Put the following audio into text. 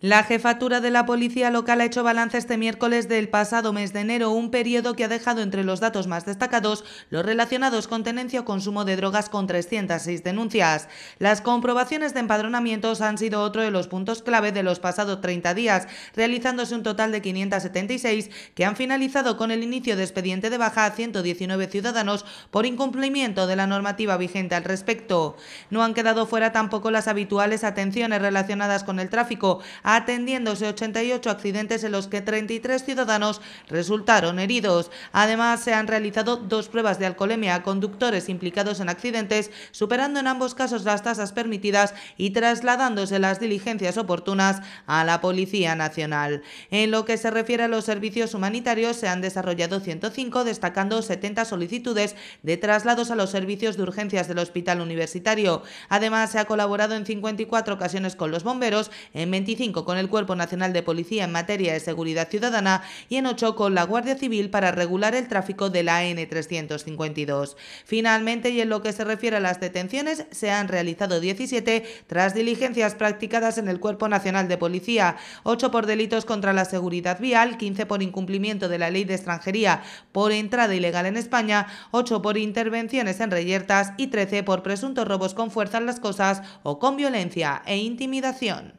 La jefatura de la policía local ha hecho balance este miércoles del pasado mes de enero, un periodo que ha dejado entre los datos más destacados los relacionados con tenencia o consumo de drogas con 306 denuncias. Las comprobaciones de empadronamientos han sido otro de los puntos clave de los pasados 30 días, realizándose un total de 576 que han finalizado con el inicio de expediente de baja a 119 ciudadanos por incumplimiento de la normativa vigente al respecto. No han quedado fuera tampoco las habituales atenciones relacionadas con el tráfico, atendiéndose 88 accidentes en los que 33 ciudadanos resultaron heridos. Además, se han realizado dos pruebas de alcoholemia a conductores implicados en accidentes, superando en ambos casos las tasas permitidas y trasladándose las diligencias oportunas a la Policía Nacional. En lo que se refiere a los servicios humanitarios, se han desarrollado 105, destacando 70 solicitudes de traslados a los servicios de urgencias del Hospital Universitario. Además, se ha colaborado en 54 ocasiones con los bomberos en 25 con el Cuerpo Nacional de Policía en materia de seguridad ciudadana y en 8 con la Guardia Civil para regular el tráfico de la N352. Finalmente, y en lo que se refiere a las detenciones, se han realizado 17 tras diligencias practicadas en el Cuerpo Nacional de Policía, 8 por delitos contra la seguridad vial, 15 por incumplimiento de la ley de extranjería por entrada ilegal en España, 8 por intervenciones en reyertas y 13 por presuntos robos con fuerza en las cosas o con violencia e intimidación.